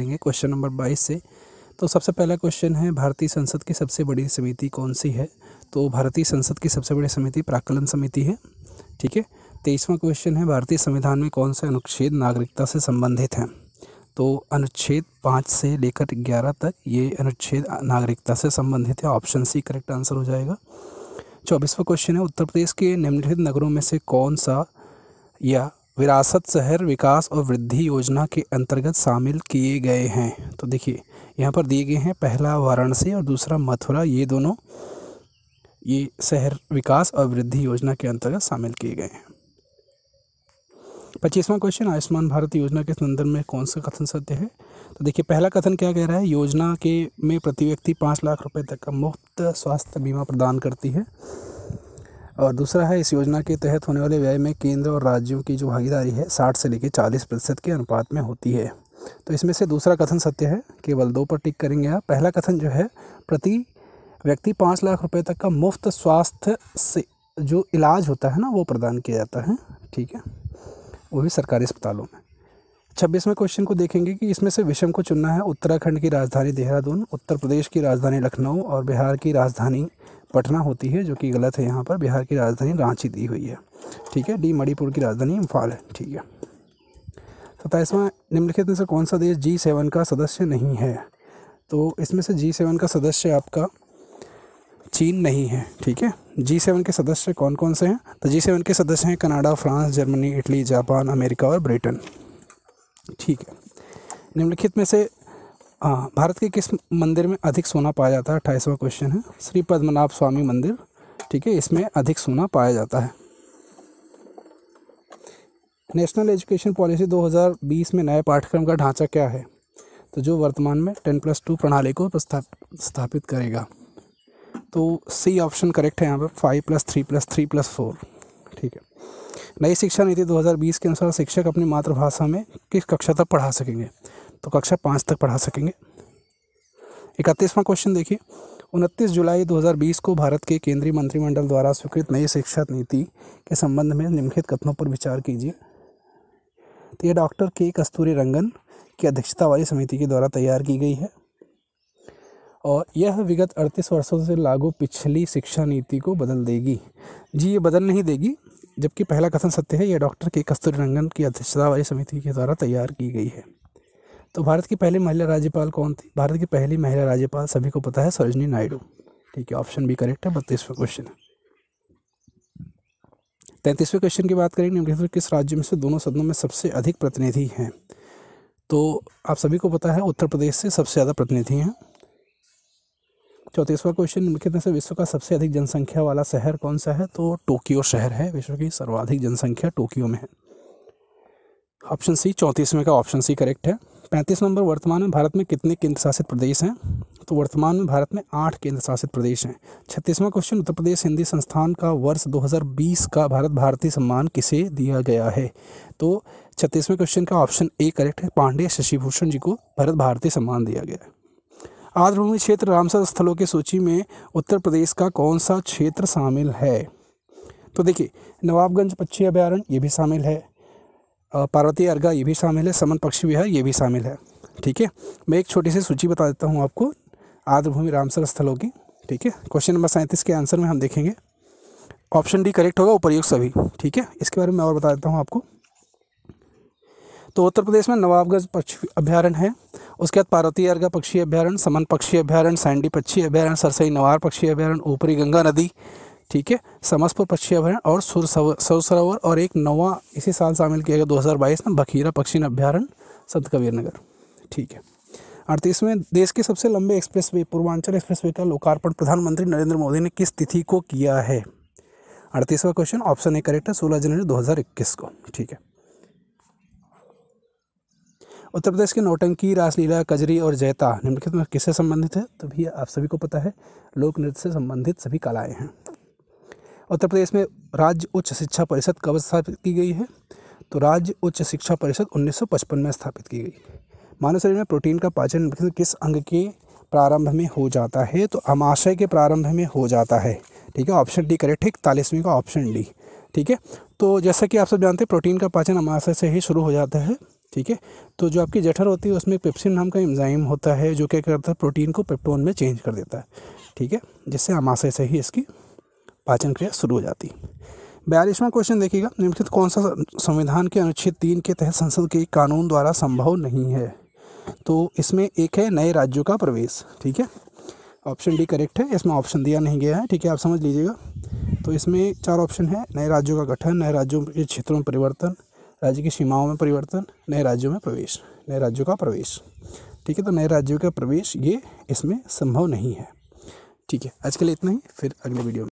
करेंगे question number बाईस से तो सबसे पहला क्वेश्चन है भारतीय संसद की सबसे बड़ी समिति कौन सी है तो भारतीय संसद की सबसे बड़ी समिति प्राकलन समिति है ठीक है तेईसवां क्वेश्चन है भारतीय संविधान में कौन से अनुच्छेद नागरिकता से संबंधित हैं तो अनुच्छेद पाँच से लेकर ग्यारह तक ये अनुच्छेद नागरिकता से संबंधित है ऑप्शन सी करेक्ट आंसर हो जाएगा चौबीसवा क्वेश्चन है उत्तर प्रदेश के निम्नलिखित नगरों में से कौन सा या विरासत शहर विकास और वृद्धि योजना के अंतर्गत शामिल किए गए हैं तो देखिए यहाँ पर दिए गए हैं पहला वाराणसी और दूसरा मथुरा ये दोनों ये शहर विकास और वृद्धि योजना के अंतर्गत शामिल किए गए हैं पच्चीसवां क्वेश्चन आयुष्मान भारत योजना के संदर्भ में कौन सा कथन सत्य है तो देखिए पहला कथन क्या कह रहा है योजना के में प्रति व्यक्ति पाँच लाख रुपये तक का मुफ्त स्वास्थ्य बीमा प्रदान करती है और दूसरा है इस योजना के तहत होने वाले व्यय में केंद्र और राज्यों की जो भागीदारी है साठ से लेकर चालीस प्रतिशत के अनुपात में होती है तो इसमें से दूसरा कथन सत्य है केवल दो पर टिक करेंगे आप पहला कथन जो है प्रति व्यक्ति पाँच लाख रुपए तक का मुफ्त स्वास्थ्य से जो इलाज होता है ना वो प्रदान किया जाता है ठीक है वो भी सरकारी अस्पतालों में छब्बीसवें क्वेश्चन को देखेंगे कि इसमें से विषम को चुनना है उत्तराखंड की राजधानी देहरादून उत्तर प्रदेश की राजधानी लखनऊ और बिहार की राजधानी पटना होती है जो कि गलत है यहाँ पर बिहार की राजधानी रांची दी हुई है ठीक है डी मणिपुर की राजधानी इम्फाल है ठीक है सत्ताईसवां निम्नलिखित में से कौन सा देश जी सेवन का सदस्य नहीं है तो इसमें से जी सेवन का सदस्य आपका चीन नहीं है ठीक है जी सेवन के सदस्य कौन कौन से हैं तो जी सेवन के सदस्य हैं Canada France Germany Italy Japan America और ब्रिटेन ठीक है निम्नलिखित में से हाँ भारत के किस मंदिर में अधिक सोना पाया जाता है अट्ठाईसवां क्वेश्चन है श्री पद्मनाभ स्वामी मंदिर ठीक है इसमें अधिक सोना पाया जाता है नेशनल एजुकेशन पॉलिसी 2020 में नए पाठ्यक्रम का ढांचा क्या है तो जो वर्तमान में टेन प्लस टू प्रणाली को स्थापित करेगा तो सी ऑप्शन करेक्ट है यहाँ पर five plus three plus three plus four ठीक है नई शिक्षा नीति 2020 के अनुसार शिक्षक अपनी मातृभाषा में किस कक्षा तक पढ़ा सकेंगे तो कक्षा पाँच तक पढ़ा सकेंगे इकतीसवां क्वेश्चन देखिए उनतीस जुलाई 2020 को भारत के केंद्रीय मंत्रिमंडल द्वारा स्वीकृत नई शिक्षा नीति के संबंध में निम्नलिखित कथनों पर विचार कीजिए तो ये डॉक्टर के कस्तूरी रंगन की अध्यक्षता वाली समिति के द्वारा तैयार की गई है और यह विगत अड़तीस वर्षों से लागू पिछली शिक्षा नीति को बदल देगी जी ये बदल नहीं देगी जबकि पहला कथन सत्य है यह डॉक्टर के कस्तूरी रंगन की अध्यक्षता वाली समिति के द्वारा तैयार की गई है तो भारत की पहली महिला राज्यपाल कौन थी भारत की पहली महिला राज्यपाल सभी को पता है सरोजनी नायडू ठीक है ऑप्शन बी करेक्ट है बत्तीसवें क्वेश्चन है तैंतीसवें क्वेश्चन की बात करेंगे निम्नलिखित किस राज्य में से दोनों सदनों में सबसे अधिक प्रतिनिधि हैं तो आप सभी को पता है उत्तर प्रदेश से सबसे ज़्यादा प्रतिनिधि हैं चौंतीसवा क्वेश्चन निम्नलिखित में से विश्व का सबसे अधिक जनसंख्या वाला शहर कौन सा है तो टोक्यो शहर है विश्व की सर्वाधिक जनसंख्या टोक्यो में है ऑप्शन सी चौंतीसवें का ऑप्शन सी करेक्ट है पैंतीस नंबर वर्तमान में भारत में कितने केंद्र शासित प्रदेश हैं तो वर्तमान में भारत में आठ केंद्र शासित प्रदेश हैं छत्तीसवां क्वेश्चन उत्तर प्रदेश हिंदी संस्थान का वर्ष 2020 का भारत भारती सम्मान किसे दिया गया है तो छत्तीसवें क्वेश्चन का ऑप्शन ए करेक्ट है पांडे शशिभूषण जी को भारत भारती सम्मान दिया गया है आर्द्रभूमि क्षेत्र रामसर स्थलों की सूची में उत्तर प्रदेश का कौन सा क्षेत्र शामिल है तो देखिए नवाबगंज पक्षी अभ्यारण्य ये भी शामिल है पार्वती अर्घा ये भी शामिल है समन पक्षी विहार ये भी शामिल है ठीक है मैं एक छोटी सी सूची बता देता हूँ आपको आर्द्रभूमि रामसर स्थलों की ठीक है क्वेश्चन नंबर सैंतीस के आंसर में हम देखेंगे ऑप्शन डी करेक्ट होगा उपरयुक्त सभी ठीक है इसके बारे में और बता देता हूँ आपको तो उत्तर प्रदेश में नवाबगंज पक्षी अभ्यारण्य है उसके बाद पार्वती अर्घा पक्षी अभ्यारण्य समन पक्षी अभ्यारण्य सैंडी पक्षी अभ्यारण्य सरसई नवार पक्षी अभ्यारण्य ऊपरी गंगा नदी ठीक है समस्तपुर पक्षी अभ्यारण्य और सुर सरोवर और एक नवा इसी साल शामिल किया गया 2022 में बखीरा पक्षी अभ्यारण्य संत कबीर नगर ठीक है अड़तीसवें देश के सबसे लंबे एक्सप्रेसवे पूर्वांचल एक्सप्रेसवे का लोकार्पण प्रधानमंत्री नरेंद्र मोदी ने किस तिथि को किया है अड़तीसवा क्वेश्चन ऑप्शन ए करेक्ट है सोलह जनवरी इक्कीस को ठीक है उत्तर प्रदेश के नौटंकी रासलीला कजरी और जैता निम्नलिखित में किससे संबंधित है तो भी आप सभी को पता है लोक नृत्य से संबंधित सभी कलाएं हैं उत्तर प्रदेश में राज्य उच्च शिक्षा परिषद कब स्थापित की गई है तो राज्य उच्च शिक्षा परिषद 1955 में स्थापित की गई मानव शरीर में प्रोटीन का पाचन किस अंग के प्रारंभ में हो जाता है तो अमाशय के प्रारंभ में हो जाता है ठीक है ऑप्शन डी करेक्ट है इकतालीसवीं का ऑप्शन डी ठीक है तो जैसा कि आप सब जानते हैं प्रोटीन का पाचन अमाशय से ही शुरू हो जाता है ठीक है तो जो आपकी जठर होती है उसमें पेप्सिन नाम का एंजाइम होता है जो क्या करता है प्रोटीन को पेप्टोन में चेंज कर देता है ठीक है जिससे अमाशय से ही इसकी पाचन क्रिया शुरू हो जाती बयालीसवां क्वेश्चन देखिएगा निम्नलिखित कौन सा संविधान के अनुच्छेद तीन के तहत संसद के कानून द्वारा संभव नहीं है तो इसमें एक है नए राज्यों का प्रवेश ठीक है ऑप्शन डी करेक्ट है इसमें ऑप्शन दिया नहीं गया है ठीक है आप समझ लीजिएगा तो इसमें चार ऑप्शन है नए राज्यों का गठन नए राज्यों के क्षेत्रों में परिवर्तन राज्य की सीमाओं में परिवर्तन नए राज्यों में प्रवेश नए राज्यों का प्रवेश ठीक है तो नए राज्यों का प्रवेश ये इसमें संभव नहीं है ठीक है आज के लिए इतना ही फिर अगले वीडियो में